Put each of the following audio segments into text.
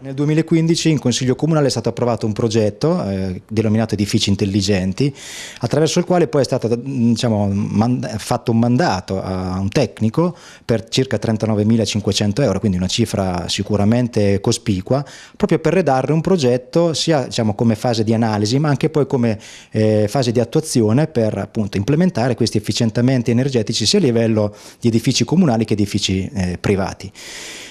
Nel 2015 in Consiglio Comunale è stato approvato un progetto eh, denominato Edifici Intelligenti, attraverso il quale poi è stato mm, diciamo, fatto un mandato a un tecnico per circa 39.500 euro, quindi una cifra sicuramente cospicua, proprio per redarre un progetto sia diciamo, come fase di analisi ma anche poi come eh, fase di attuazione per appunto, implementare questi efficientamenti energetici sia a livello di edifici comunali che edifici eh, privati.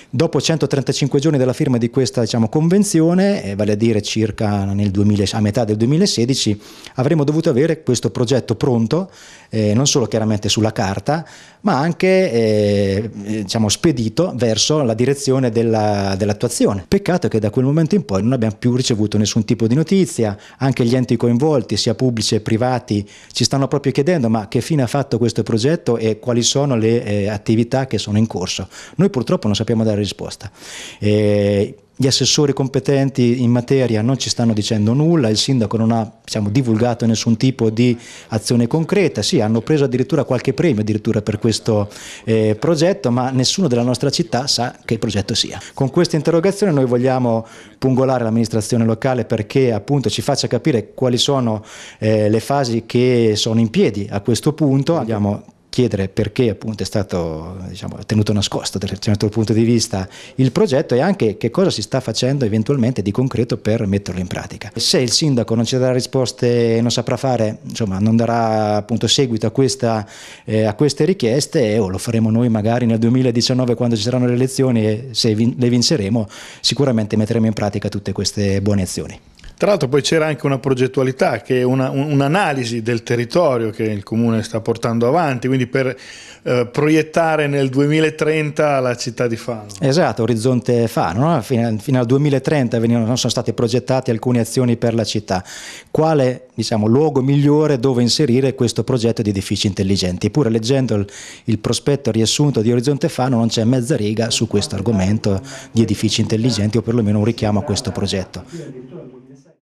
Dopo 135 giorni dalla firma di questa diciamo, convenzione, eh, vale a dire circa 2000, a metà del 2016, avremmo dovuto avere questo progetto pronto eh, non solo chiaramente sulla carta, ma anche eh, eh, diciamo, spedito verso la direzione della, dell'attuazione. Peccato che da quel momento in poi non abbiamo più ricevuto nessun tipo di notizia, anche gli enti coinvolti, sia pubblici che privati, ci stanno proprio chiedendo ma che fine ha fatto questo progetto e quali sono le eh, attività che sono in corso. Noi purtroppo non sappiamo dare risposta. E eh, gli assessori competenti in materia non ci stanno dicendo nulla, il sindaco non ha diciamo, divulgato nessun tipo di azione concreta, sì hanno preso addirittura qualche premio addirittura per questo eh, progetto, ma nessuno della nostra città sa che progetto sia. Con questa interrogazione noi vogliamo pungolare l'amministrazione locale perché appunto ci faccia capire quali sono eh, le fasi che sono in piedi a questo punto, abbiamo chiedere perché appunto è stato diciamo, tenuto nascosto dal certo punto di vista il progetto e anche che cosa si sta facendo eventualmente di concreto per metterlo in pratica. Se il sindaco non ci darà risposte e non saprà fare, insomma non darà appunto seguito a, questa, eh, a queste richieste eh, o lo faremo noi magari nel 2019 quando ci saranno le elezioni e se vin le vinceremo sicuramente metteremo in pratica tutte queste buone azioni. Tra l'altro poi c'era anche una progettualità, che una, un'analisi del territorio che il comune sta portando avanti, quindi per eh, proiettare nel 2030 la città di Fano. Esatto, Orizzonte Fano, no? fino, fino, al 2030 venivano, sono state progettate alcune azioni per la città. Quale diciamo, luogo migliore dove inserire questo progetto di edifici intelligenti? Eppure leggendo il, il prospetto riassunto di Orizzonte Fano non c'è mezza riga su questo argomento di edifici intelligenti o perlomeno un richiamo a questo progetto.